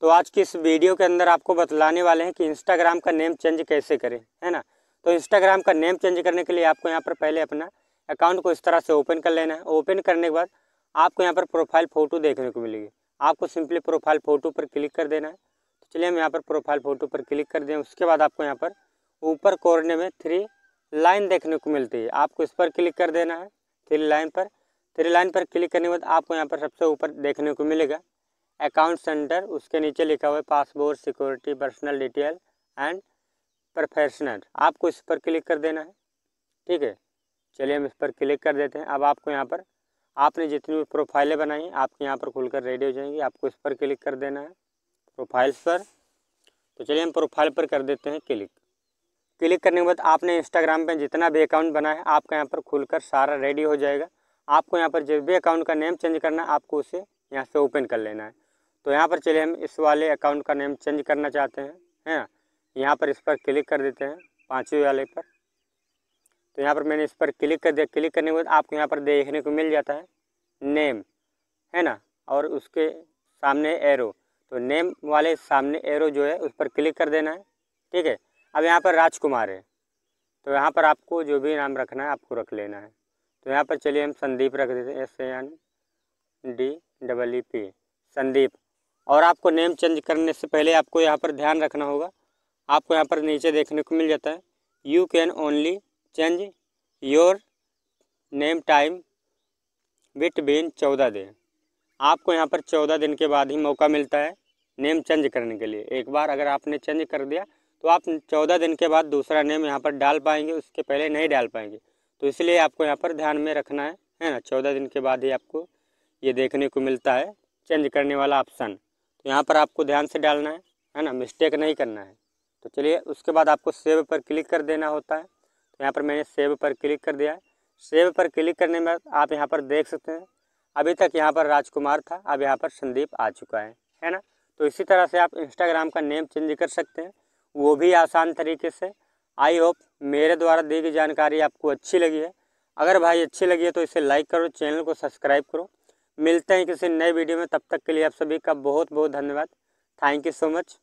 तो आज की इस वीडियो के अंदर आपको बतलाने वाले हैं कि इंस्टाग्राम का नेम चेंज कैसे करें है ना तो इंस्टाग्राम का नेम चेंज करने के लिए आपको यहाँ पर पहले अपना अकाउंट को इस तरह से ओपन कर लेना है ओपन करने के बाद आपको यहाँ पर प्रोफाइल फ़ोटो देखने को मिलेगी आपको सिंपली प्रोफाइल फ़ोटो पर क्लिक कर देना है तो चलिए हम यहाँ पर प्रोफाइल फ़ोटो पर क्लिक कर दें उसके बाद आपको यहाँ पर ऊपर कोरने में थ्री लाइन देखने को मिलती है आपको इस पर क्लिक कर देना है थ्री लाइन पर थ्री लाइन पर क्लिक करने के बाद आपको यहाँ पर सबसे ऊपर देखने को मिलेगा अकाउंट सेंटर उसके नीचे लिखा हुआ है passport security personal detail and professional आपको इस पर क्लिक कर देना है ठीक है चलिए हम इस पर क्लिक कर देते हैं अब आपको यहाँ पर आपने जितनी भी प्रोफाइलें बनाई हैं आपके यहाँ पर खुलकर रेडी हो जाएंगी आपको इस पर क्लिक कर देना है प्रोफाइल्स पर तो चलिए हम प्रोफाइल पर कर देते हैं क्लिक क्लिक करने के बाद आपने इंस्टाग्राम पर जितना भी अकाउंट बनाया है आपका यहाँ पर खुलकर सारा रेडी हो जाएगा आपको यहाँ पर जिस भी अकाउंट का नेम चेंज करना है आपको उसे यहाँ से ओपन कर लेना है तो यहाँ पर चले हम इस वाले अकाउंट का नेम चेंज करना चाहते हैं है यहाँ पर इस पर क्लिक कर देते हैं पाँचवें वाले पर तो यहाँ पर मैंने इस पर क्लिक कर दिया क्लिक करने के बाद आपको यहाँ पर देखने को मिल जाता है नेम है ना और उसके सामने एरो तो नेम वाले सामने एरो जो है उस पर क्लिक कर देना है ठीक है अब यहाँ पर राजकुमार है तो यहाँ पर आपको जो भी नाम रखना है आपको रख लेना है तो यहाँ पर चलिए हम संदीप रख देते हैं S N D double E P Sandeep और आपको नेम चेंज करने से पहले आपको यहाँ पर ध्यान रखना होगा आपको यहाँ पर नीचे देखने को मिल जाता है you can only change your name time between चौदह दिन आपको यहाँ पर चौदह दिन के बाद ही मौका मिलता है नेम चेंज करने के लिए एक बार अगर आपने चेंज कर दिया तो आप चौदह दिन के बाद दूसरा नेम यहाँ पर डाल पाएंगे उसके पहले नहीं डाल पाएंगे तो इसलिए आपको यहाँ पर ध्यान में रखना है है ना चौदह दिन के बाद ही आपको ये देखने को मिलता है चेंज करने वाला ऑप्शन तो यहाँ पर आपको ध्यान से डालना है है ना मिस्टेक नहीं करना है तो चलिए उसके बाद आपको सेव पर क्लिक कर देना होता है तो यहाँ पर मैंने सेव पर क्लिक कर दिया है सेव पर क्लिक करने में आप यहाँ पर देख सकते हैं अभी तक यहाँ पर राजकुमार था अब यहाँ पर संदीप आ चुका है है ना तो इसी तरह से आप इंस्टाग्राम का नेम चेंज कर सकते हैं वो भी आसान तरीके से आई होप मेरे द्वारा दी गई जानकारी आपको अच्छी लगी है अगर भाई अच्छी लगी है तो इसे लाइक करो चैनल को सब्सक्राइब करो मिलते हैं किसी नए वीडियो में तब तक के लिए आप सभी का बहुत बहुत धन्यवाद थैंक यू सो मच